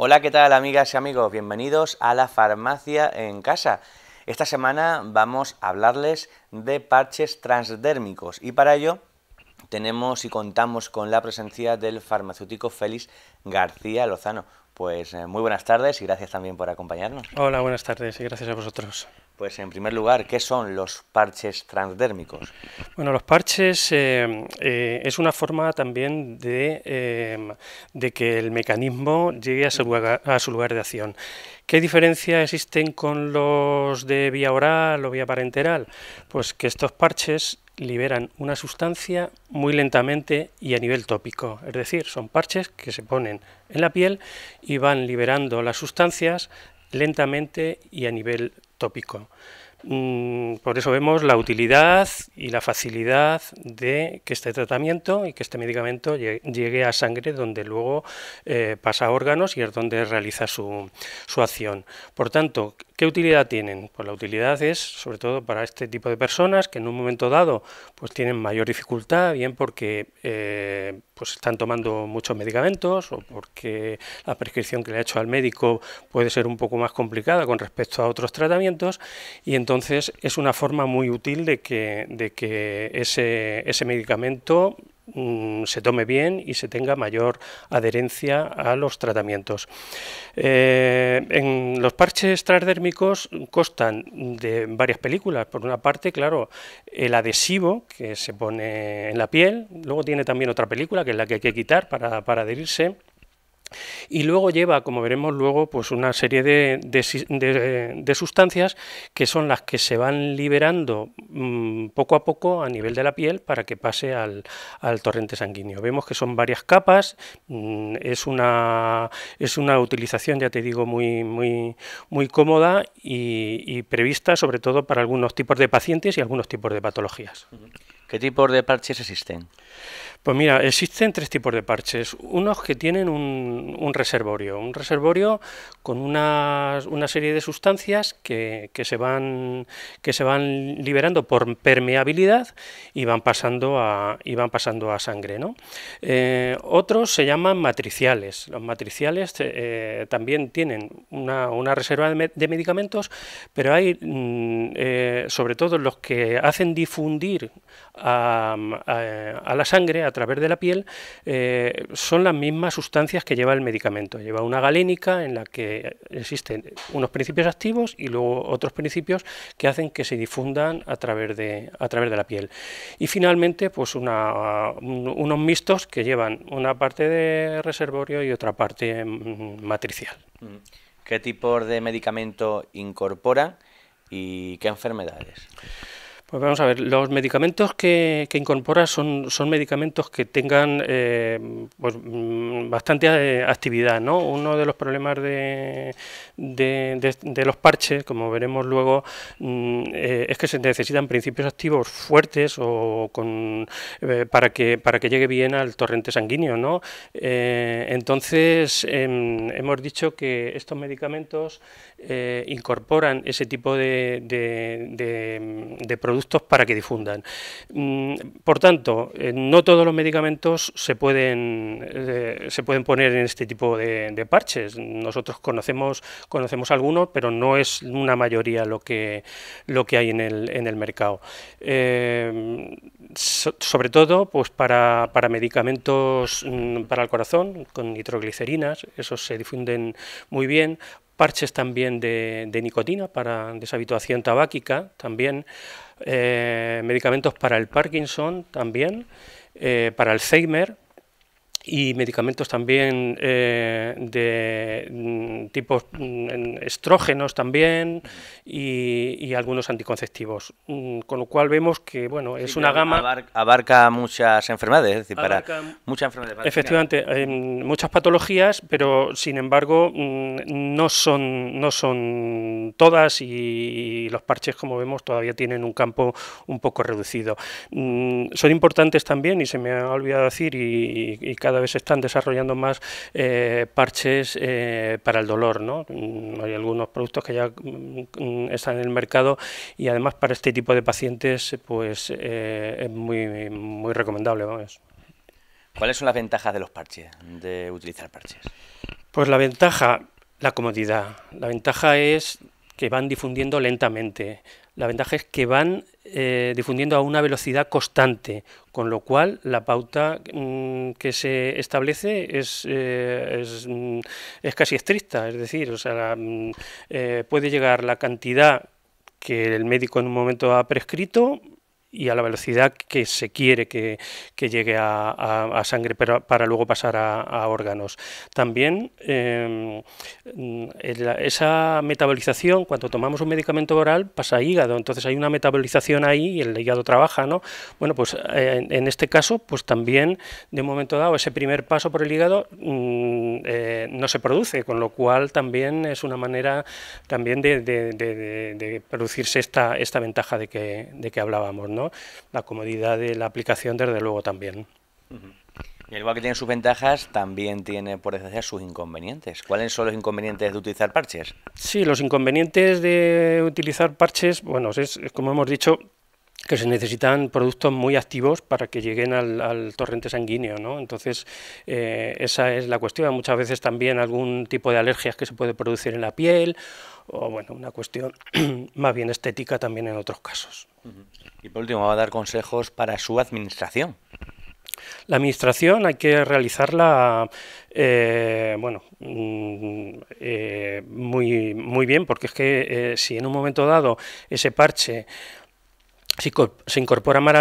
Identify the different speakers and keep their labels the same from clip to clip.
Speaker 1: Hola, ¿qué tal amigas y amigos? Bienvenidos a la farmacia en casa. Esta semana vamos a hablarles de parches transdérmicos y para ello tenemos y contamos con la presencia del farmacéutico Félix García Lozano. Pues eh, muy buenas tardes y gracias también por acompañarnos.
Speaker 2: Hola, buenas tardes y gracias a vosotros.
Speaker 1: Pues en primer lugar, ¿qué son los parches transdérmicos?
Speaker 2: Bueno, los parches eh, eh, es una forma también de, eh, que el mecanismo llegue a su, lugar, de acción. ¿Qué diferencia existen con los de vía oral o vía parenteral? Pues que estos parches liberan una sustancia muy lentamente y a nivel tópico. Es decir, son parches que se ponen en la piel y van liberando las sustancias lentamente y a nivel tópico. Mm, por eso vemos la utilidad y la facilidad de que este tratamiento y que este medicamento llegue a sangre donde luego eh, pasa a órganos y es donde realiza su, su acción. Por tanto, ¿Qué utilidad tienen? Pues la utilidad es sobre todo para este tipo de personas que en un momento dado pues tienen mayor dificultad, bien porque eh, pues están tomando muchos medicamentos o porque la prescripción que le ha hecho al médico puede ser un poco más complicada con respecto a otros tratamientos y entonces es una forma muy útil de que, de que ese, ese medicamento Mm, se tome bien y se tenga mayor adherencia a los tratamientos. Eh, en los parches transdérmicos constan de varias películas. Por una parte, claro, el adhesivo que se pone en la piel, luego tiene también otra película que es la que hay que quitar para adherirse y luego lleva, como veremos luego, pues una serie de, sustancias que son las que se van liberando mm, poco a poco a nivel de la piel para que pase al, torrente sanguíneo. Vemos que son varias capas, mm, es, una, utilización, ya te digo, muy, cómoda y, prevista sobre todo para algunos tipos de pacientes y algunos tipos de patologías. ¿Qué tipos de parches existen? Pues mira, existen tres tipos de parches. Unos que tienen un, reservorio, un reservorio con una, serie de sustancias que, se van, que se van liberando por permeabilidad y van pasando a, y van pasando a sangre. ¿no? Eh, otros se llaman matriciales. Los matriciales eh, también tienen una, reserva de, medicamentos, pero hay, mm, eh, sobre todo los que hacen difundir a, la sangre a través de la piel eh, son las mismas sustancias que lleva el medicamento. Lleva una galénica en la que existen unos principios activos y luego otros principios que hacen que se difundan a través de, a través de la piel. Y finalmente, pues una, unos mixtos que llevan una parte de reservorio y otra parte mm, matricial.
Speaker 1: Mm. ¿Qué tipo de medicamento incorpora... y qué enfermedades?
Speaker 2: Pues vamos a ver, los medicamentos que, incorpora son, son medicamentos que tengan eh, pues, mm, bastante eh, actividad, ¿no? Uno de los problemas de, los parches, como veremos luego, mm, eh, es que se necesitan principios activos fuertes o con, para, que, para que llegue bien al torrente sanguíneo, ¿no? entonces, em, hemos dicho que estos medicamentos incorporan ese tipo de productos productos para que difundan. Mm, por tanto, eh, no todos los medicamentos se pueden, eh, se pueden poner en este tipo de, parches. Nosotros conocemos, conocemos algunos, pero no es una mayoría lo que, lo que hay en el, en el mercado. Eh, sobre todo pues para, medicamentos mm, para el corazón, con nitroglicerinas, esos se difunden muy bien, parches también de, nicotina para deshabituación tabáquica, también eh, medicamentos para el Parkinson, también eh, para Alzheimer, y medicamentos también eh, de mm, tipos mm, estrógenos también y, algunos anticonceptivos. Mm, con lo cual vemos que bueno es una gama...
Speaker 1: Abarca, muchas enfermedades, es muchas enfermedades. efectivamente,
Speaker 2: em, muchas patologías, pero sin embargo no son, no son todas y los parches, como vemos, todavía tienen un campo un poco reducido. Son importantes también, y se me ha olvidado decir, y cada vez se están desarrollando más eh, parches eh, para el dolor. ¿no? Mm, hay algunos productos que ya mm, están en el mercado y además para este tipo de pacientes pues, eh, es muy, muy recomendable. ¿Cuáles son las
Speaker 1: ventajas de los parches, de utilizar parches?
Speaker 2: Pues la ventaja, la comodidad. La ventaja es que van difundiendo lentamente la ventaja es que van eh, difundiendo a una velocidad constante, con lo cual la pauta mm, que se establece es, eh, mm, es, casi estricta, es decir, o sea, mm, eh, puede llegar la cantidad que el médico en un momento ha prescrito y a la velocidad que se quiere que, llegue a, sangre para, luego pasar a, órganos. También em, esa metabolización, cuando tomamos un medicamento oral, pasa a hígado, entonces hay una metabolización ahí y el hígado trabaja, ¿no? Bueno, pues en, este caso, pues también de un momento dado ese primer paso por el hígado mm, eh, no se produce, con lo cual también es una manera también de, producirse esta, esta ventaja de que, de que hablábamos, la comodidad de la aplicación, desde luego, también.
Speaker 1: Y el igual que tiene sus ventajas, también tiene, por desgracia, sus inconvenientes. ¿Cuáles son los inconvenientes de utilizar parches?
Speaker 2: Sí, los inconvenientes de utilizar parches, bueno, es como hemos dicho, que se necesitan productos muy activos para que lleguen al, torrente sanguíneo. ¿no? Entonces, eh, esa es la cuestión. Muchas veces también algún tipo de alergias que se puede producir en la piel o bueno, una cuestión más bien estética también en otros casos.
Speaker 1: Y por último, va a dar consejos para su administración.
Speaker 2: La administración hay que realizarla eh, bueno, mm, eh, muy, muy bien, porque es que si en un momento dado ese parche si se incorpora mal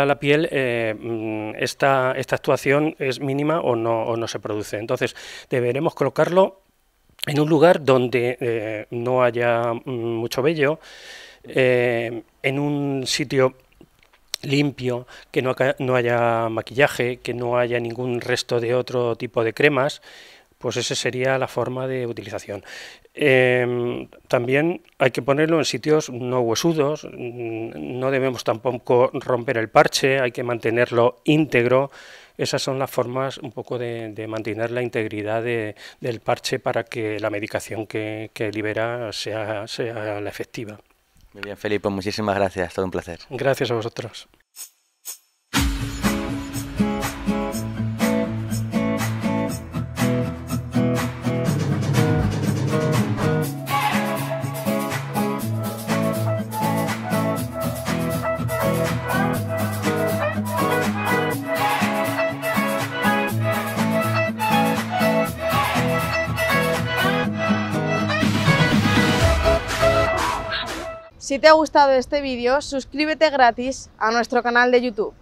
Speaker 2: a la, piel, eh, mm, esta, actuación es mínima o no, se produce. Entonces, deberemos colocarlo en un lugar donde eh, no haya mm, mucho vello, eh, en un sitio limpio, que no haya maquillaje, que no haya ningún resto de otro tipo de cremas pues esa sería la forma de utilización. Em, también hay que ponerlo en sitios no huesudos, mm, no debemos tampoco romper el parche, hay que mantenerlo íntegro. Esas son las formas un poco de, mantener la integridad del parche para que la medicación que, libera sea, sea la efectiva. Muy bien,
Speaker 1: Felipe, muchísimas gracias, todo
Speaker 2: un placer. Gracias a vosotros.
Speaker 1: Si te ha gustado este vídeo, suscríbete gratis a nuestro canal de YouTube.